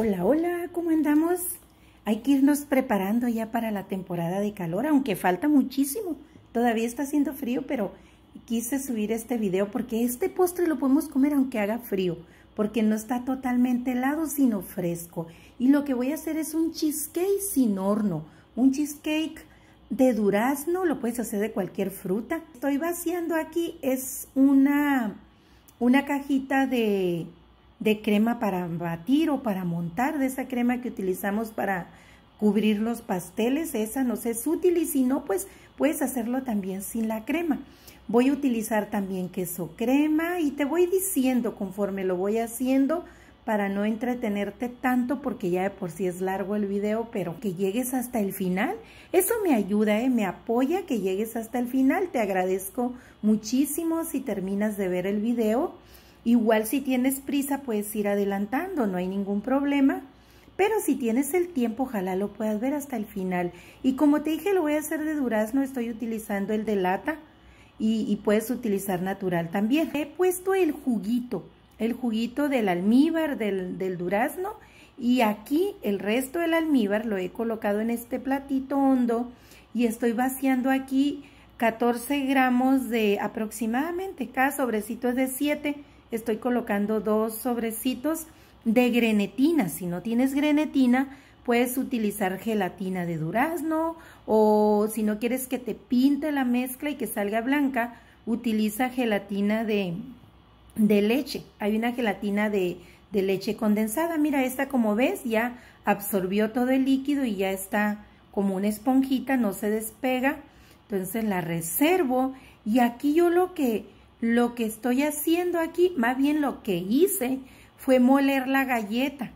Hola, hola, ¿cómo andamos? Hay que irnos preparando ya para la temporada de calor, aunque falta muchísimo. Todavía está haciendo frío, pero quise subir este video porque este postre lo podemos comer aunque haga frío, porque no está totalmente helado, sino fresco. Y lo que voy a hacer es un cheesecake sin horno, un cheesecake de durazno, lo puedes hacer de cualquier fruta. Estoy vaciando aquí, es una, una cajita de de crema para batir o para montar, de esa crema que utilizamos para cubrir los pasteles, esa nos es útil y si no, pues puedes hacerlo también sin la crema. Voy a utilizar también queso crema y te voy diciendo conforme lo voy haciendo para no entretenerte tanto porque ya de por sí es largo el video, pero que llegues hasta el final, eso me ayuda, ¿eh? me apoya que llegues hasta el final. Te agradezco muchísimo si terminas de ver el video Igual si tienes prisa puedes ir adelantando, no hay ningún problema. Pero si tienes el tiempo, ojalá lo puedas ver hasta el final. Y como te dije, lo voy a hacer de durazno, estoy utilizando el de lata y, puedes utilizar natural también. He puesto el juguito, el juguito del almíbar, del, del durazno y aquí el resto del almíbar lo he colocado en este platito hondo y estoy vaciando aquí 14 gramos de aproximadamente, cada sobrecito es de 7 estoy colocando dos sobrecitos de grenetina. Si no tienes grenetina, puedes utilizar gelatina de durazno o si no quieres que te pinte la mezcla y que salga blanca, utiliza gelatina de, de leche. Hay una gelatina de, de leche condensada. Mira, esta como ves ya absorbió todo el líquido y ya está como una esponjita, no se despega. Entonces la reservo y aquí yo lo que lo que estoy haciendo aquí, más bien lo que hice, fue moler la galleta.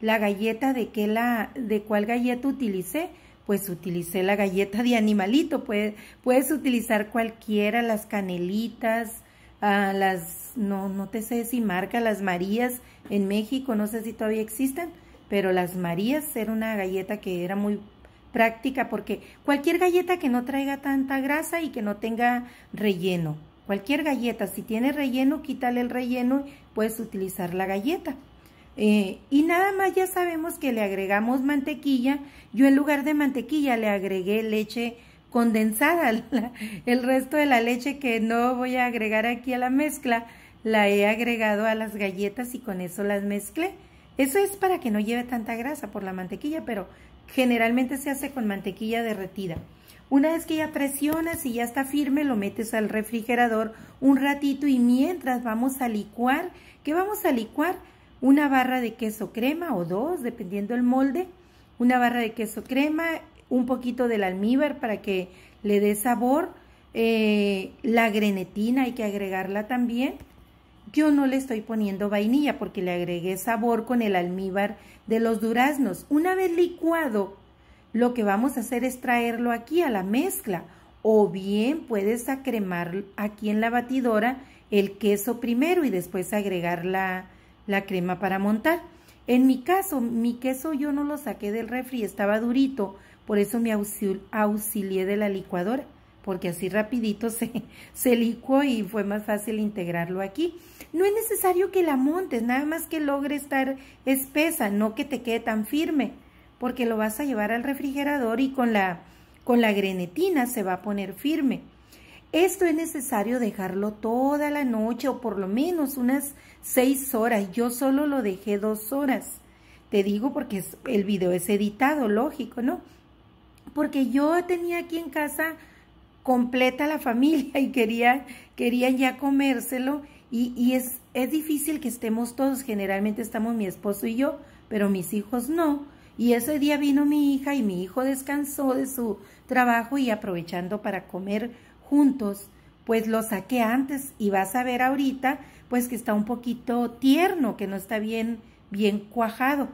¿La galleta de qué la, de cuál galleta utilicé? Pues utilicé la galleta de animalito. Puedes, utilizar cualquiera, las canelitas, ah, las, no, no te sé si marca, las marías en México, no sé si todavía existen pero las marías era una galleta que era muy práctica porque cualquier galleta que no traiga tanta grasa y que no tenga relleno. Cualquier galleta, si tiene relleno, quítale el relleno, puedes utilizar la galleta. Eh, y nada más ya sabemos que le agregamos mantequilla. Yo en lugar de mantequilla le agregué leche condensada. el resto de la leche que no voy a agregar aquí a la mezcla, la he agregado a las galletas y con eso las mezclé. Eso es para que no lleve tanta grasa por la mantequilla, pero generalmente se hace con mantequilla derretida. Una vez que ya presionas y ya está firme, lo metes al refrigerador un ratito y mientras vamos a licuar, ¿qué vamos a licuar? Una barra de queso crema o dos, dependiendo el molde, una barra de queso crema, un poquito del almíbar para que le dé sabor, eh, la grenetina hay que agregarla también, yo no le estoy poniendo vainilla porque le agregué sabor con el almíbar de los duraznos. Una vez licuado, lo que vamos a hacer es traerlo aquí a la mezcla. O bien puedes acremar aquí en la batidora el queso primero y después agregar la, crema para montar. En mi caso, mi queso yo no lo saqué del refri, estaba durito, por eso me auxilié de la licuadora porque así rapidito se, se licuó y fue más fácil integrarlo aquí. No es necesario que la montes, nada más que logre estar espesa, no que te quede tan firme, porque lo vas a llevar al refrigerador y con la, con la grenetina se va a poner firme. Esto es necesario dejarlo toda la noche o por lo menos unas seis horas. Yo solo lo dejé dos horas. Te digo porque el video es editado, lógico, ¿no? Porque yo tenía aquí en casa completa la familia y quería querían ya comérselo y, es, es difícil que estemos todos, generalmente estamos mi esposo y yo, pero mis hijos no. Y ese día vino mi hija y mi hijo descansó de su trabajo y aprovechando para comer juntos, pues lo saqué antes y vas a ver ahorita, pues que está un poquito tierno, que no está bien, bien cuajado.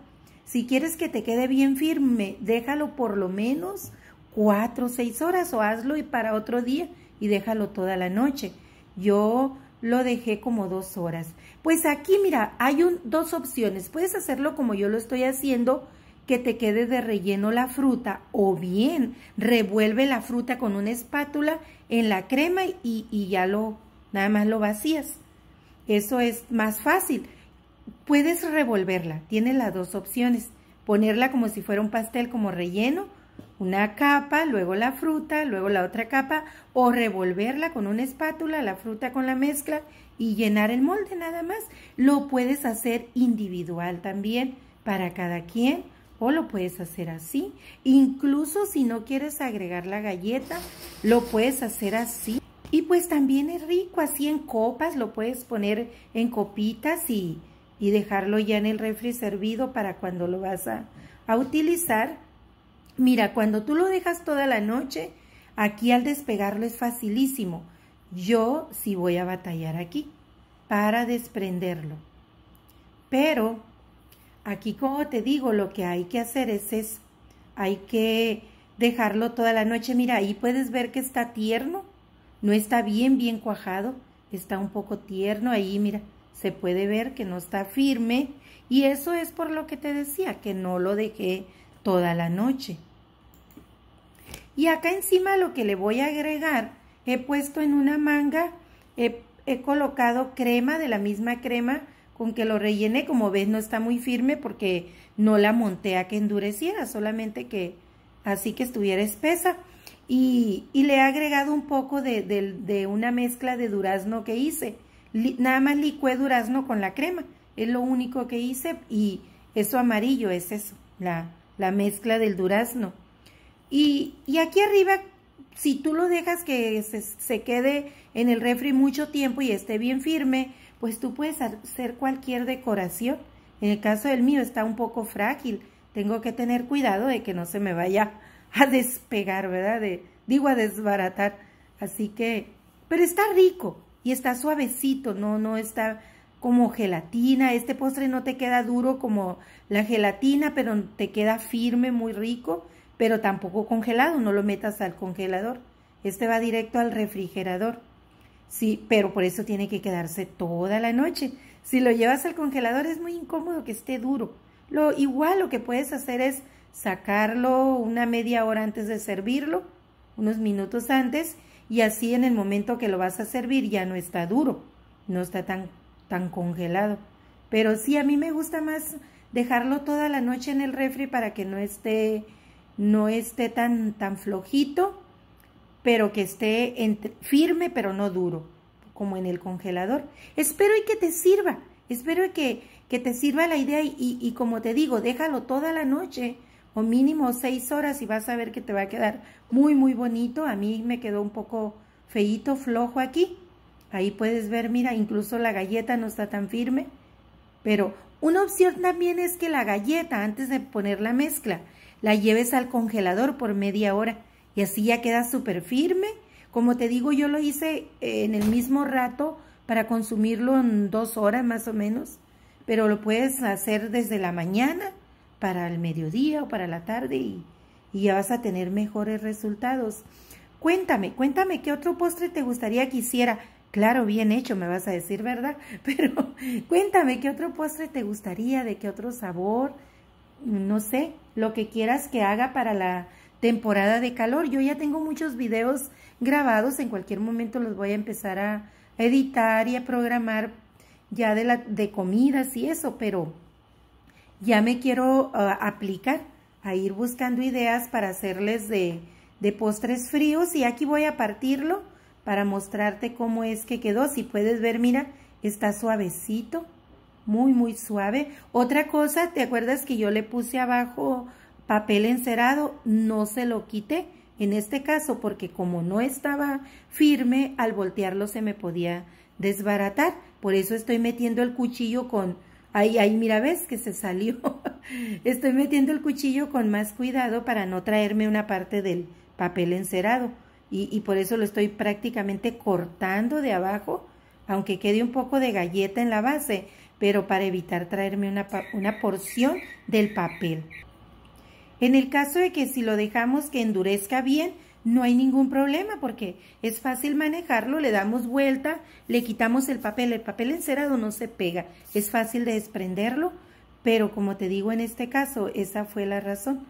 Si quieres que te quede bien firme, déjalo por lo menos cuatro, seis horas o hazlo y para otro día y déjalo toda la noche. Yo lo dejé como dos horas. Pues aquí, mira, hay un, dos opciones. Puedes hacerlo como yo lo estoy haciendo, que te quede de relleno la fruta, o bien revuelve la fruta con una espátula en la crema y, y ya lo, nada más lo vacías. Eso es más fácil. Puedes revolverla, tiene las dos opciones. Ponerla como si fuera un pastel como relleno una capa, luego la fruta, luego la otra capa, o revolverla con una espátula, la fruta con la mezcla y llenar el molde nada más. Lo puedes hacer individual también para cada quien o lo puedes hacer así. Incluso si no quieres agregar la galleta, lo puedes hacer así. Y pues también es rico así en copas, lo puedes poner en copitas y, y dejarlo ya en el refri servido para cuando lo vas a utilizar Mira, cuando tú lo dejas toda la noche, aquí al despegarlo es facilísimo. Yo sí voy a batallar aquí para desprenderlo. Pero aquí, como te digo, lo que hay que hacer es eso. Hay que dejarlo toda la noche. Mira, ahí puedes ver que está tierno. No está bien, bien cuajado. Está un poco tierno ahí, mira. Se puede ver que no está firme. Y eso es por lo que te decía, que no lo dejé toda la noche. Y acá encima lo que le voy a agregar, he puesto en una manga, he, colocado crema de la misma crema con que lo rellene como ves no está muy firme porque no la monté a que endureciera, solamente que así que estuviera espesa. Y, le he agregado un poco de, una mezcla de durazno que hice. nada más licué durazno con la crema, es lo único que hice y eso amarillo es eso, la, la mezcla del durazno. Y, y aquí arriba, si tú lo dejas que se, quede en el refri mucho tiempo y esté bien firme, pues tú puedes hacer cualquier decoración. En el caso del mío está un poco frágil. Tengo que tener cuidado de que no se me vaya a despegar, ¿verdad? De, digo a desbaratar. Así que, pero está rico y está suavecito, no, no está como gelatina. Este postre no te queda duro como la gelatina, pero te queda firme, muy rico, pero tampoco congelado. No lo metas al congelador. Este va directo al refrigerador. Sí, pero por eso tiene que quedarse toda la noche. Si lo llevas al congelador es muy incómodo que esté duro. Lo igual lo que puedes hacer es sacarlo una media hora antes de servirlo, unos minutos antes, y así en el momento que lo vas a servir ya no está duro, no está tan tan congelado. Pero sí, a mí me gusta más dejarlo toda la noche en el refri para que no esté, no esté tan, tan flojito, pero que esté firme pero no duro, como en el congelador. Espero y que te sirva, espero que, que te sirva la idea y, y, como te digo, déjalo toda la noche o mínimo seis horas y vas a ver que te va a quedar muy muy bonito. A mí me quedó un poco feito flojo aquí, Ahí puedes ver, mira, incluso la galleta no está tan firme. Pero una opción también es que la galleta, antes de poner la mezcla, la lleves al congelador por media hora y así ya queda súper firme. Como te digo, yo lo hice eh, en el mismo rato para consumirlo en dos horas más o menos, pero lo puedes hacer desde la mañana para el mediodía o para la tarde y, ya vas a tener mejores resultados. Cuéntame, cuéntame qué otro postre te gustaría que hiciera. Claro, bien hecho, me vas a decir, ¿verdad? Pero cuéntame, ¿qué otro postre te gustaría? ¿De qué otro sabor? No sé, lo que quieras que haga para la temporada de calor. Yo ya tengo muchos videos grabados, en cualquier momento los voy a empezar a editar y a programar ya de, la, de comidas y eso, pero ya me quiero ah, aplicar a ir buscando ideas para hacerles de postres fríos y aquí voy a partirlo para mostrarte cómo es que quedó. Si puedes ver, mira, está suavecito, muy, muy suave. Otra cosa, ¿te acuerdas que yo le puse abajo papel encerado? No se lo quité. En este caso, porque como no estaba firme, al voltearlo se me podía desbaratar. Por eso estoy metiendo el cuchillo con... Ahí, ahí, mira, ves que se salió. estoy metiendo el cuchillo con más cuidado para no traerme una parte del papel encerado y, por eso lo estoy prácticamente cortando de abajo, aunque quede un poco de galleta en la base, pero para evitar traerme una, una porción del papel. En el caso de que si lo dejamos que endurezca bien, no hay ningún problema porque es fácil manejarlo, le damos vuelta, le quitamos el papel, el papel encerado no se pega, es fácil de desprenderlo, pero como te digo en este caso, esa fue la razón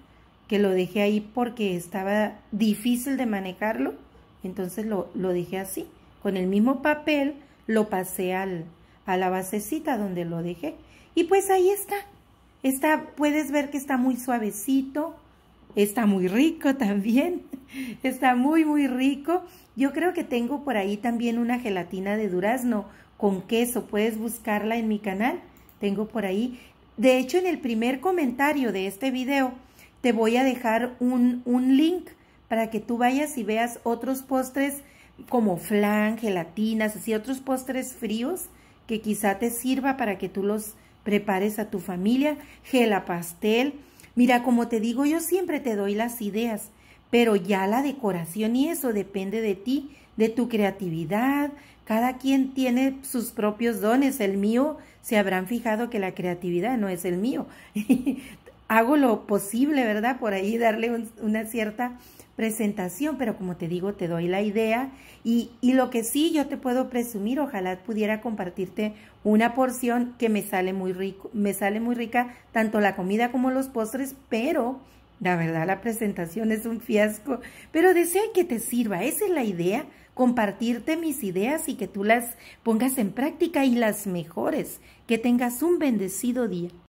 que lo dejé ahí porque estaba difícil de manejarlo, entonces lo, lo dejé así. Con el mismo papel lo pasé al, a la basecita donde lo dejé. Y pues ahí está. está. Puedes ver que está muy suavecito, está muy rico también, está muy muy rico. Yo creo que tengo por ahí también una gelatina de durazno con queso, puedes buscarla en mi canal, tengo por ahí. De hecho, en el primer comentario de este video te voy a dejar un, un link para que tú vayas y veas otros postres como flan, gelatinas, así otros postres fríos que quizá te sirva para que tú los prepares a tu familia, gela pastel. Mira, como te digo, yo siempre te doy las ideas, pero ya la decoración y eso depende de ti, de tu creatividad. Cada quien tiene sus propios dones. El mío, se habrán fijado que la creatividad no es el mío. hago lo posible, ¿verdad? Por ahí darle una cierta presentación, pero como te digo, te doy la idea y, y, lo que sí yo te puedo presumir, ojalá pudiera compartirte una porción que me sale muy rico, me sale muy rica tanto la comida como los postres, pero la verdad la presentación es un fiasco, pero deseo que te sirva, esa es la idea, compartirte mis ideas y que tú las pongas en práctica y las mejores, que tengas un bendecido día.